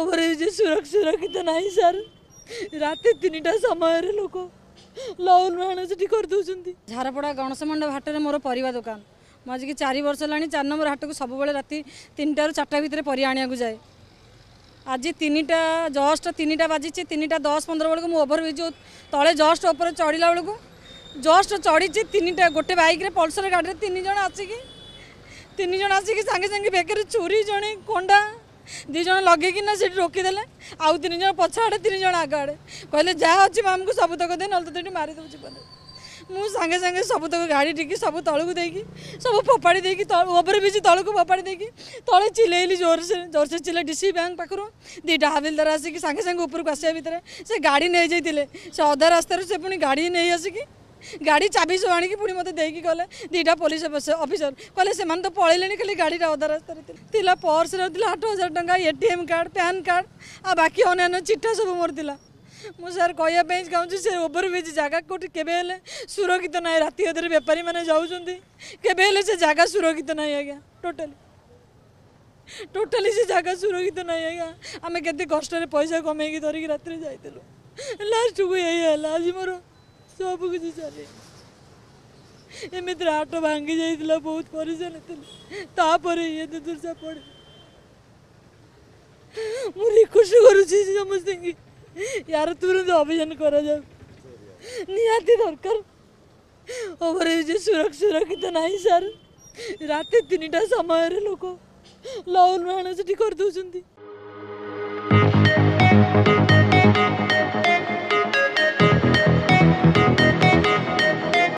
ओव्हरव्हिजे सुरक्षित नाही ସାର୍ ରାତି ତିନିଟା ସମୟରେ ଲୋକ ଲଉଲ୍ ମାଣ ସେଠି କରିଦେଉଛନ୍ତି ଝାରପଡ଼ା ଗଣେଶମଣ୍ଡପ ହାଟରେ ମୋର ପରିବା ଦୋକାନ ମୁଁ ଆଜିକି ଚାରି ବର୍ଷ ହେଲାଣି ଚାରି ନମ୍ବର ହାଟକୁ ସବୁବେଳେ ରାତି ତିନିଟାରୁ ଚାରିଟା ଭିତରେ ପରିବା ଆଣିବାକୁ ଯାଏ ଆଜି ତିନିଟା ଜଷ୍ଟ ତିନିଟା ବାଜିଛି ତିନିଟା ଦଶ ପନ୍ଦର ବେଳକୁ ମୁଁ ଓଭରବ୍ରିଜ୍ ତଳେ ଜଷ୍ଟ ଉପରେ ଚଢ଼ିଲା ବେଳକୁ ଜଷ୍ଟ ଚଢ଼ିଛି ତିନିଟା ଗୋଟେ ବାଇକ୍ରେ ପଲ୍ସର ଗାଡ଼ିରେ ତିନି ଜଣ ଆସିକି ତିନି ଜଣ ଆସିକି ସାଙ୍ଗେ ସାଙ୍ଗେ ବେକରେ ଚୁରୀ ଜଣେ କଣ୍ଡା दीज लगे कि ना सी रोकीदे आउ तीन जन पछ आड़े तीन जन आग आड़े कहले जहाँ अच्छे मैम को सब दे ना तो मारिदे जीवन मुझे सागे सब तक गाड़ी टिके सब तलू कि सब फोपाड़ी देखी ओबर ब्रिज तल को फोपाड़ी देखी तले चिलेली जोर से जोर से चिले डीसी बैंक पाखु दीटा हाविलदार आसिक सांगे सांगे उपरकू आसा भितर से गाड़ी नहीं जाइए से अधा रास्त से पुणी गाड़ी नहीं आसिकी गाड़ी चाबी सब आणिक पुणी मत गले दीटा पुलिस अफिसर कहे से तो पलिले खाली गाड़ी अदा रास्त पर्स आठ हजार टाँग A T card PAN card आ बाकी अन्न्य चिट्ठा सब मोर था मुझे सर कह चाहूँ से ओभरब्रिज जगह कौट के सुरक्षित ना रात बेपारी मैंने जाऊँगी से जगह सुरक्षित ना आज्ञा टोटाली टोटाली से जगह सुरक्षित ना आज्ञा आम के कष्ट पैसा कमेक रात जा लास्ट को यही आज मोर ସବୁ କିଛି ସରେ ଏମିତିରେ ହାଟ ଭାଙ୍ଗି ଯାଇଥିଲା ବହୁତ ପରିଶାନ ଥିଲେ ତାପରେ ଇଏ ଦୁର୍ସା ପଡ଼େ ମୁଁ ରିକ୍ୱେଷ୍ଟ କରୁଛି ସମସ୍ତଙ୍କୁ ୟାର ତୁରନ୍ତ ଅଭିଯାନ କରାଯାଉ ନିହାତି ଦରକାର ଓଭର ହେଉଛି ସୁରକ୍ଷିତ ନାହିଁ ସାର୍ ରାତି ତିନିଟା ସମୟରେ ଲୋକ ଲଉନ ହାଣ ସେଠି କରିଦେଉଛନ୍ତି